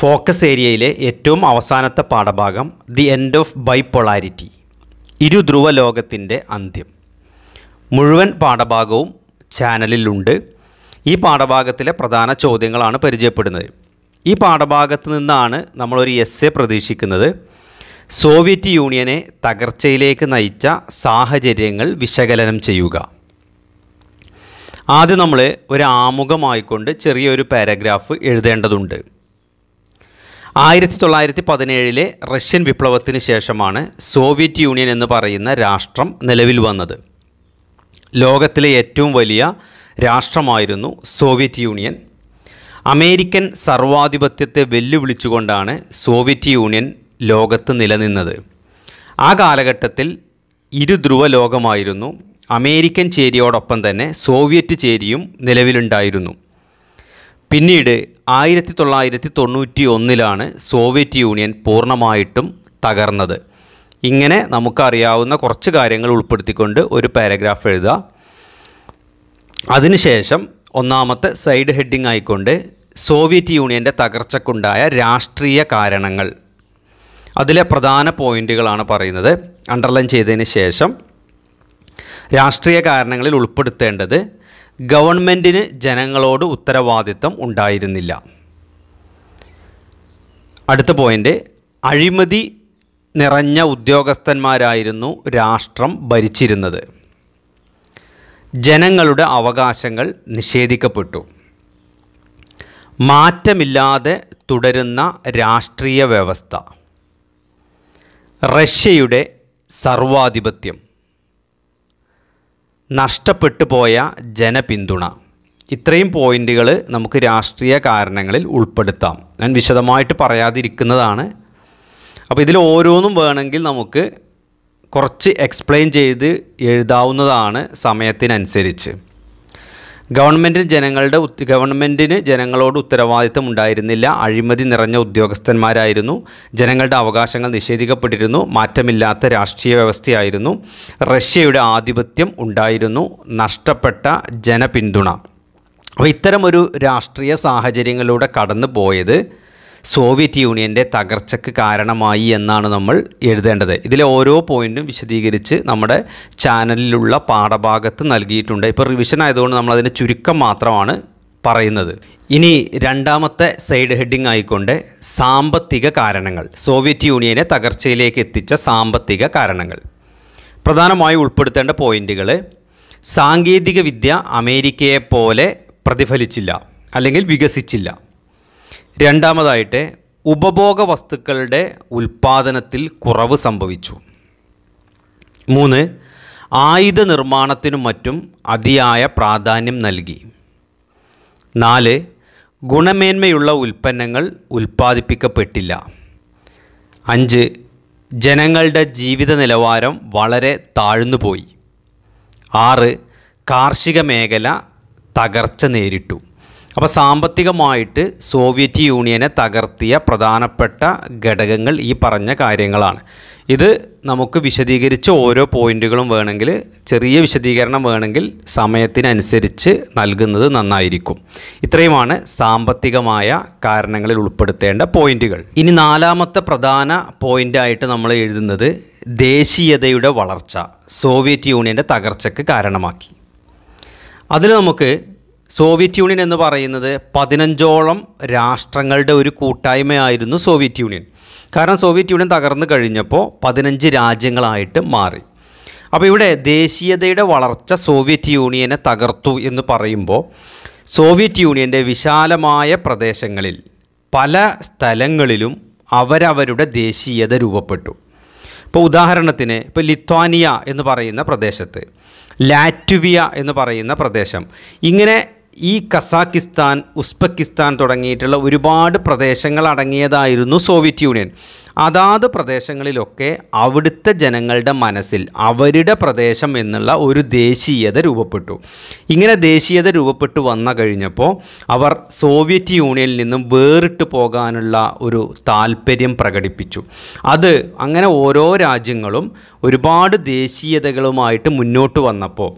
focus ഏരിയയിലെ ഏറ്റവും അവസാനത്തെ പാഠഭാഗം ദി എൻഡ് ഓഫ് ബൈപ്പൊളാരിറ്റി ഇരുധ്രുവ ലോകത്തിൻ്റെ അന്ത്യം മുഴുവൻ പാഠഭാഗവും ചാനലിലുണ്ട് ഈ പാഠഭാഗത്തിലെ പ്രധാന ചോദ്യങ്ങളാണ് പരിചയപ്പെടുന്നത് ഈ പാഠഭാഗത്ത് നിന്നാണ് നമ്മളൊരു എസ് എ പ്രതീക്ഷിക്കുന്നത് സോവിയറ്റ് യൂണിയനെ തകർച്ചയിലേക്ക് നയിച്ച സാഹചര്യങ്ങൾ വിശകലനം ചെയ്യുക ആദ്യം നമ്മൾ ഒരു ആമുഖമായിക്കൊണ്ട് ചെറിയൊരു പാരഗ്രാഫ് എഴുതേണ്ടതുണ്ട് ആയിരത്തി തൊള്ളായിരത്തി പതിനേഴിലെ റഷ്യൻ വിപ്ലവത്തിന് ശേഷമാണ് സോവിയറ്റ് യൂണിയൻ എന്ന് പറയുന്ന രാഷ്ട്രം നിലവിൽ വന്നത് ലോകത്തിലെ ഏറ്റവും വലിയ രാഷ്ട്രമായിരുന്നു സോവിയറ്റ് യൂണിയൻ അമേരിക്കൻ സർവാധിപത്യത്തെ വെല്ലുവിളിച്ചുകൊണ്ടാണ് സോവിയറ്റ് യൂണിയൻ ലോകത്ത് നിലനിന്നത് ആ കാലഘട്ടത്തിൽ ഇരുധ്രുവ ലോകമായിരുന്നു അമേരിക്കൻ ചേരിയോടൊപ്പം തന്നെ സോവിയറ്റ് ചേരിയും നിലവിലുണ്ടായിരുന്നു പിന്നീട് ആയിരത്തി തൊള്ളായിരത്തി തൊണ്ണൂറ്റി ഒന്നിലാണ് സോവിയറ്റ് യൂണിയൻ പൂർണ്ണമായിട്ടും തകർന്നത് ഇങ്ങനെ നമുക്കറിയാവുന്ന കുറച്ച് കാര്യങ്ങൾ ഉൾപ്പെടുത്തിക്കൊണ്ട് ഒരു പാരഗ്രാഫ് എഴുതുക അതിനുശേഷം ഒന്നാമത്തെ സൈഡ് ഹെഡിങ് ആയിക്കൊണ്ട് സോവിയറ്റ് യൂണിയൻ്റെ തകർച്ചക്കുണ്ടായ രാഷ്ട്രീയ കാരണങ്ങൾ അതിലെ പ്രധാന പോയിൻറ്റുകളാണ് പറയുന്നത് അണ്ടർലൈൻ ചെയ്തതിന് ശേഷം രാഷ്ട്രീയ കാരണങ്ങളിൽ ഉൾപ്പെടുത്തേണ്ടത് ഗവൺമെൻറ്റിന് ജനങ്ങളോട് ഉത്തരവാദിത്തം ഉണ്ടായിരുന്നില്ല അടുത്ത പോയിൻ്റ് അഴിമതി നിറഞ്ഞ ഉദ്യോഗസ്ഥന്മാരായിരുന്നു രാഷ്ട്രം ഭരിച്ചിരുന്നത് ജനങ്ങളുടെ അവകാശങ്ങൾ നിഷേധിക്കപ്പെട്ടു മാറ്റമില്ലാതെ തുടരുന്ന രാഷ്ട്രീയ വ്യവസ്ഥ റഷ്യയുടെ സർവാധിപത്യം നഷ്ടപ്പെട്ടു പോയ ജനപിന്തുണ ഇത്രയും പോയിന്റുകൾ നമുക്ക് രാഷ്ട്രീയ കാരണങ്ങളിൽ ഉൾപ്പെടുത്താം ഞാൻ വിശദമായിട്ട് പറയാതിരിക്കുന്നതാണ് അപ്പോൾ ഇതിൽ ഓരോന്നും വേണമെങ്കിൽ നമുക്ക് കുറച്ച് എക്സ്പ്ലെയിൻ ചെയ്ത് എഴുതാവുന്നതാണ് സമയത്തിനനുസരിച്ച് ഗവൺമെൻറ് ജനങ്ങളുടെ ഗവൺമെൻറ്റിന് ജനങ്ങളോട് ഉത്തരവാദിത്തം ഉണ്ടായിരുന്നില്ല അഴിമതി നിറഞ്ഞ ഉദ്യോഗസ്ഥന്മാരായിരുന്നു ജനങ്ങളുടെ അവകാശങ്ങൾ നിഷേധിക്കപ്പെട്ടിരുന്നു മാറ്റമില്ലാത്ത രാഷ്ട്രീയ വ്യവസ്ഥയായിരുന്നു റഷ്യയുടെ ആധിപത്യം ഉണ്ടായിരുന്നു നഷ്ടപ്പെട്ട ജനപിന്തുണ അപ്പോൾ ഇത്തരമൊരു രാഷ്ട്രീയ സാഹചര്യങ്ങളിലൂടെ കടന്നു പോയത് സോവിയറ്റ് യൂണിയൻ്റെ തകർച്ചയ്ക്ക് കാരണമായി എന്നാണ് നമ്മൾ എഴുതേണ്ടത് ഇതിലെ ഓരോ പോയിൻറ്റും വിശദീകരിച്ച് നമ്മുടെ ചാനലിലുള്ള പാഠഭാഗത്ത് നൽകിയിട്ടുണ്ട് ഇപ്പോൾ റിവിഷൻ ആയതുകൊണ്ട് നമ്മളതിൻ്റെ ചുരുക്കം മാത്രമാണ് പറയുന്നത് ഇനി രണ്ടാമത്തെ സൈഡ് ഹെഡിംഗ് ആയിക്കൊണ്ട് സാമ്പത്തിക കാരണങ്ങൾ സോവിയറ്റ് യൂണിയനെ തകർച്ചയിലേക്ക് എത്തിച്ച സാമ്പത്തിക കാരണങ്ങൾ പ്രധാനമായി ഉൾപ്പെടുത്തേണ്ട പോയിന്റുകൾ സാങ്കേതിക വിദ്യ അമേരിക്കയെപ്പോലെ പ്രതിഫലിച്ചില്ല അല്ലെങ്കിൽ വികസിച്ചില്ല രണ്ടാമതായിട്ട് ഉപഭോഗ വസ്തുക്കളുടെ ഉൽപ്പാദനത്തിൽ കുറവ് സംഭവിച്ചു മൂന്ന് ആയുധ നിർമ്മാണത്തിനും മറ്റും അതിയായ പ്രാധാന്യം നൽകി നാല് ഗുണമേന്മയുള്ള ഉൽപ്പന്നങ്ങൾ ഉൽപ്പാദിപ്പിക്കപ്പെട്ടില്ല അഞ്ച് ജനങ്ങളുടെ ജീവിത നിലവാരം വളരെ താഴ്ന്നുപോയി ആറ് കാർഷിക മേഖല തകർച്ച നേരിട്ടു അപ്പോൾ സാമ്പത്തികമായിട്ട് സോവിയറ്റ് യൂണിയനെ തകർത്തിയ പ്രധാനപ്പെട്ട ഘടകങ്ങൾ ഈ പറഞ്ഞ കാര്യങ്ങളാണ് ഇത് നമുക്ക് വിശദീകരിച്ച ഓരോ പോയിന്റുകളും വേണമെങ്കിൽ ചെറിയ വിശദീകരണം വേണമെങ്കിൽ സമയത്തിനനുസരിച്ച് നൽകുന്നത് നന്നായിരിക്കും ഇത്രയുമാണ് സാമ്പത്തികമായ കാരണങ്ങളിൽ ഉൾപ്പെടുത്തേണ്ട പോയിന്റുകൾ ഇനി നാലാമത്തെ പ്രധാന പോയിൻ്റായിട്ട് നമ്മൾ എഴുതുന്നത് ദേശീയതയുടെ വളർച്ച സോവിയറ്റ് യൂണിയൻ്റെ തകർച്ചയ്ക്ക് കാരണമാക്കി അതിൽ നമുക്ക് സോവിയറ്റ് യൂണിയൻ എന്ന് പറയുന്നത് പതിനഞ്ചോളം രാഷ്ട്രങ്ങളുടെ ഒരു കൂട്ടായ്മയായിരുന്നു സോവിയറ്റ് യൂണിയൻ കാരണം സോവിയറ്റ് യൂണിയൻ തകർന്നു കഴിഞ്ഞപ്പോൾ പതിനഞ്ച് രാജ്യങ്ങളായിട്ട് മാറി അപ്പോൾ ഇവിടെ ദേശീയതയുടെ വളർച്ച സോവിയറ്റ് യൂണിയനെ തകർത്തു എന്ന് പറയുമ്പോൾ സോവിയറ്റ് യൂണിയൻ്റെ വിശാലമായ പ്രദേശങ്ങളിൽ പല സ്ഥലങ്ങളിലും അവരവരുടെ ദേശീയത രൂപപ്പെട്ടു ഇപ്പോൾ ഉദാഹരണത്തിന് ഇപ്പോൾ ലിത്വാനിയ എന്ന് പറയുന്ന പ്രദേശത്ത് ലാറ്റ്വിയ എന്ന് പറയുന്ന പ്രദേശം ഇങ്ങനെ ഈ കസാക്കിസ്ഥാൻ ഉസ്ബക്കിസ്ഥാൻ തുടങ്ങിയിട്ടുള്ള ഒരുപാട് പ്രദേശങ്ങൾ അടങ്ങിയതായിരുന്നു സോവിയറ്റ് യൂണിയൻ അതാത് പ്രദേശങ്ങളിലൊക്കെ അവിടുത്തെ ജനങ്ങളുടെ മനസ്സിൽ അവരുടെ പ്രദേശം എന്നുള്ള ഒരു ദേശീയത രൂപപ്പെട്ടു ഇങ്ങനെ ദേശീയത രൂപപ്പെട്ടു വന്ന കഴിഞ്ഞപ്പോൾ അവർ സോവിയറ്റ് യൂണിയനിൽ നിന്നും വേറിട്ട് പോകാനുള്ള ഒരു താല്പര്യം പ്രകടിപ്പിച്ചു അത് അങ്ങനെ ഓരോ രാജ്യങ്ങളും ഒരുപാട് ദേശീയതകളുമായിട്ട് മുന്നോട്ട് വന്നപ്പോൾ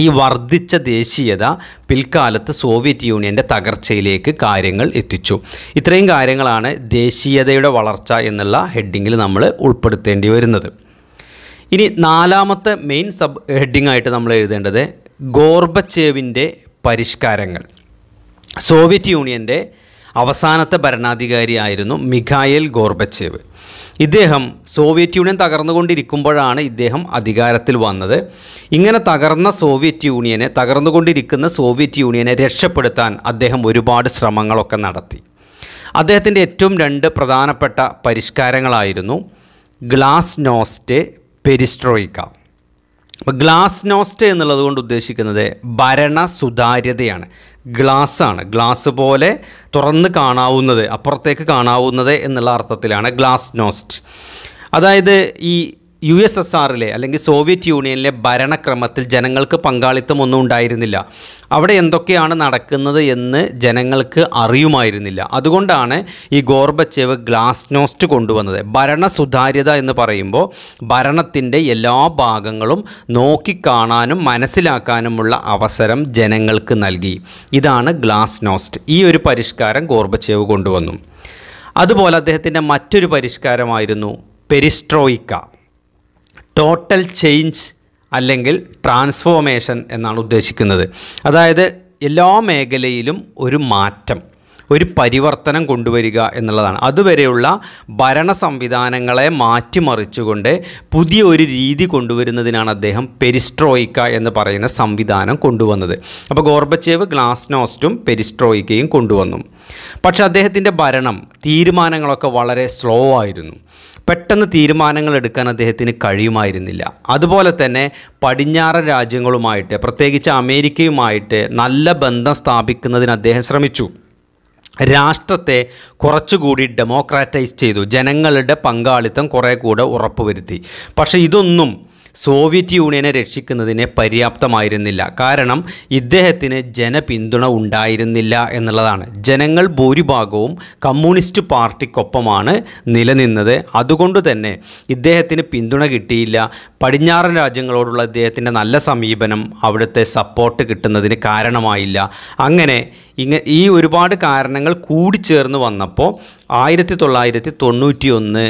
ഈ വർദ്ധിച്ച ദേശീയത പിൽക്കാലത്ത് സോവിയറ്റ് യൂണിയൻ്റെ തകർച്ചയിലേക്ക് കാര്യങ്ങൾ എത്തിച്ചു ഇത്രയും കാര്യങ്ങളാണ് ദേശീയതയുടെ വളർച്ച എന്നുള്ള ഹെഡിങ്ങിൽ നമ്മൾ ഉൾപ്പെടുത്തേണ്ടി വരുന്നത് ഇനി നാലാമത്തെ മെയിൻ സബ് ഹെഡിങ്ങായിട്ട് നമ്മൾ എഴുതേണ്ടത് ഗോർബച്ചേവിൻ്റെ പരിഷ്കാരങ്ങൾ സോവിയറ്റ് യൂണിയൻ്റെ അവസാനത്തെ ഭരണാധികാരിയായിരുന്നു മിഖായൽ ഗോർബച്ചേവ് ഇദ്ദേഹം സോവിയറ്റ് യൂണിയൻ തകർന്നുകൊണ്ടിരിക്കുമ്പോഴാണ് ഇദ്ദേഹം അധികാരത്തിൽ വന്നത് ഇങ്ങനെ തകർന്ന സോവിയറ്റ് യൂണിയനെ തകർന്നുകൊണ്ടിരിക്കുന്ന സോവിയറ്റ് യൂണിയനെ രക്ഷപ്പെടുത്താൻ അദ്ദേഹം ഒരുപാട് ശ്രമങ്ങളൊക്കെ നടത്തി അദ്ദേഹത്തിൻ്റെ ഏറ്റവും രണ്ട് പ്രധാനപ്പെട്ട പരിഷ്കാരങ്ങളായിരുന്നു ഗ്ലാസ് നോസ്റ്റ് പെരിസ്ട്രോയിക്ക അപ്പോൾ ഗ്ലാസ് നോസ്റ്റ് എന്നുള്ളത് കൊണ്ട് ഉദ്ദേശിക്കുന്നത് ഭരണ സുതാര്യതയാണ് ഗ്ലാസ്സാണ് ഗ്ലാസ് പോലെ തുറന്ന് കാണാവുന്നത് അപ്പുറത്തേക്ക് കാണാവുന്നത് എന്നുള്ള അർത്ഥത്തിലാണ് ഗ്ലാസ് നോസ്റ്റ് അതായത് ഈ യു എസ് എസ് ആറിലെ അല്ലെങ്കിൽ സോവിയറ്റ് യൂണിയനിലെ ഭരണക്രമത്തിൽ ജനങ്ങൾക്ക് പങ്കാളിത്തമൊന്നും ഉണ്ടായിരുന്നില്ല അവിടെ എന്തൊക്കെയാണ് നടക്കുന്നത് എന്ന് ജനങ്ങൾക്ക് അറിയുമായിരുന്നില്ല അതുകൊണ്ടാണ് ഈ ഗോർബച്ചേവ് ഗ്ലാസ്നോസ്റ്റ് കൊണ്ടുവന്നത് ഭരണ സുതാര്യത എന്ന് പറയുമ്പോൾ ഭരണത്തിൻ്റെ എല്ലാ ഭാഗങ്ങളും നോക്കിക്കാണാനും മനസ്സിലാക്കാനുമുള്ള അവസരം ജനങ്ങൾക്ക് നൽകി ഇതാണ് ഗ്ലാസ്നോസ്റ്റ് ഈ ഒരു പരിഷ്കാരം ഗോർബച്ചേവ് കൊണ്ടുവന്നു അതുപോലെ അദ്ദേഹത്തിൻ്റെ മറ്റൊരു പരിഷ്കാരമായിരുന്നു പെരിസ്ട്രോയിക്ക ടോട്ടൽ ചേഞ്ച് അല്ലെങ്കിൽ ട്രാൻസ്ഫോർമേഷൻ എന്നാണ് ഉദ്ദേശിക്കുന്നത് അതായത് എല്ലാ മേഖലയിലും ഒരു മാറ്റം ഒരു പരിവർത്തനം കൊണ്ടുവരിക എന്നുള്ളതാണ് അതുവരെയുള്ള ഭരണ സംവിധാനങ്ങളെ മാറ്റിമറിച്ചുകൊണ്ട് പുതിയ ഒരു രീതി കൊണ്ടുവരുന്നതിനാണ് അദ്ദേഹം പെരിസ്ട്രോയിക്ക എന്ന് പറയുന്ന സംവിധാനം കൊണ്ടുവന്നത് അപ്പോൾ ഗോർബച്ചേവ് ഗ്ലാസ്നോസ്റ്റും പെരിസ്ട്രോയിക്കയും കൊണ്ടുവന്നു പക്ഷെ അദ്ദേഹത്തിൻ്റെ ഭരണം തീരുമാനങ്ങളൊക്കെ വളരെ സ്ലോ ആയിരുന്നു പെട്ടെന്ന് തീരുമാനങ്ങൾ എടുക്കാൻ അദ്ദേഹത്തിന് കഴിയുമായിരുന്നില്ല അതുപോലെ തന്നെ പടിഞ്ഞാറൻ രാജ്യങ്ങളുമായിട്ട് പ്രത്യേകിച്ച് അമേരിക്കയുമായിട്ട് നല്ല ബന്ധം സ്ഥാപിക്കുന്നതിന് അദ്ദേഹം ശ്രമിച്ചു രാഷ്ട്രത്തെ കുറച്ചുകൂടി ഡെമോക്രാറ്റൈസ് ചെയ്തു ജനങ്ങളുടെ പങ്കാളിത്തം കുറേ കൂടെ ഉറപ്പുവരുത്തി പക്ഷേ ഇതൊന്നും സോവിയറ്റ് യൂണിയനെ രക്ഷിക്കുന്നതിന് പര്യാപ്തമായിരുന്നില്ല കാരണം ഇദ്ദേഹത്തിന് ജനപിന്തുണ ഉണ്ടായിരുന്നില്ല എന്നുള്ളതാണ് ജനങ്ങൾ ഭൂരിഭാഗവും കമ്മ്യൂണിസ്റ്റ് പാർട്ടിക്കൊപ്പമാണ് നിലനിന്നത് അതുകൊണ്ട് തന്നെ ഇദ്ദേഹത്തിന് പിന്തുണ കിട്ടിയില്ല പടിഞ്ഞാറൻ രാജ്യങ്ങളോടുള്ള ഇദ്ദേഹത്തിൻ്റെ നല്ല സമീപനം അവിടുത്തെ സപ്പോർട്ട് കിട്ടുന്നതിന് കാരണമായില്ല അങ്ങനെ ഇങ്ങ ഈ ഒരുപാട് കാരണങ്ങൾ കൂടിച്ചേർന്ന് വന്നപ്പോൾ ആയിരത്തി തൊള്ളായിരത്തി തൊണ്ണൂറ്റി ഒന്ന്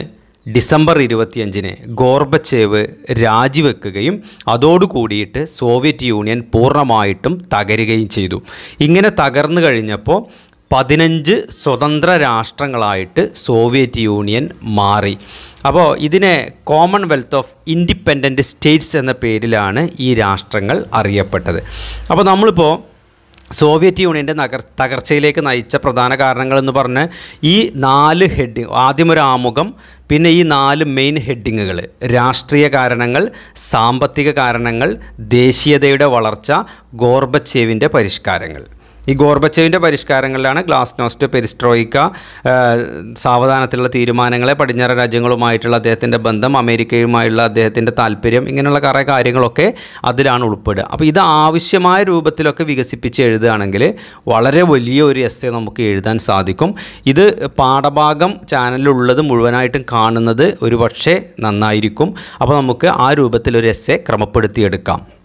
ഡിസംബർ ഇരുപത്തിയഞ്ചിന് ഗോർബച്ചേവ് രാജിവെക്കുകയും അതോടുകൂടിയിട്ട് സോവിയറ്റ് യൂണിയൻ പൂർണ്ണമായിട്ടും തകരുകയും ചെയ്തു ഇങ്ങനെ തകർന്നു കഴിഞ്ഞപ്പോൾ പതിനഞ്ച് സ്വതന്ത്ര രാഷ്ട്രങ്ങളായിട്ട് സോവിയറ്റ് യൂണിയൻ മാറി അപ്പോൾ ഇതിനെ കോമൺവെൽത്ത് ഓഫ് ഇൻഡിപെൻഡൻറ്റ് സ്റ്റേറ്റ്സ് എന്ന പേരിലാണ് ഈ രാഷ്ട്രങ്ങൾ അറിയപ്പെട്ടത് അപ്പോൾ നമ്മളിപ്പോൾ സോവിയറ്റ് യൂണിയൻ്റെ നഗർ തകർച്ചയിലേക്ക് നയിച്ച പ്രധാന കാരണങ്ങളെന്ന് പറഞ്ഞ് ഈ നാല് ഹെഡിങ് ആദ്യം ഒരു ആമുഖം പിന്നെ ഈ നാല് മെയിൻ ഹെഡിങ്ങുകൾ രാഷ്ട്രീയ കാരണങ്ങൾ സാമ്പത്തിക കാരണങ്ങൾ ദേശീയതയുടെ വളർച്ച ഗോർബച്ചേവിൻ്റെ പരിഷ്കാരങ്ങൾ ഈ ഗോർബച്ചേവിൻ്റെ പരിഷ്കാരങ്ങളിലാണ് ഗ്ലാസ്നോസ്റ്റ് പെരിസ്ട്രോയിക്ക സാവധാനത്തിലുള്ള തീരുമാനങ്ങളെ പടിഞ്ഞാറ് രാജ്യങ്ങളുമായിട്ടുള്ള അദ്ദേഹത്തിൻ്റെ ബന്ധം അമേരിക്കയുമായുള്ള അദ്ദേഹത്തിൻ്റെ താല്പര്യം ഇങ്ങനെയുള്ള കുറേ കാര്യങ്ങളൊക്കെ അതിലാണ് ഉൾപ്പെടുക അപ്പോൾ ഇത് ആവശ്യമായ രൂപത്തിലൊക്കെ വികസിപ്പിച്ച് എഴുതുകയാണെങ്കിൽ വളരെ വലിയ ഒരു എസ് നമുക്ക് എഴുതാൻ സാധിക്കും ഇത് പാഠഭാഗം ചാനലിലുള്ളത് മുഴുവനായിട്ടും കാണുന്നത് ഒരു പക്ഷേ നന്നായിരിക്കും അപ്പോൾ നമുക്ക് ആ രൂപത്തിൽ ഒരു എ ക്രമപ്പെടുത്തിയെടുക്കാം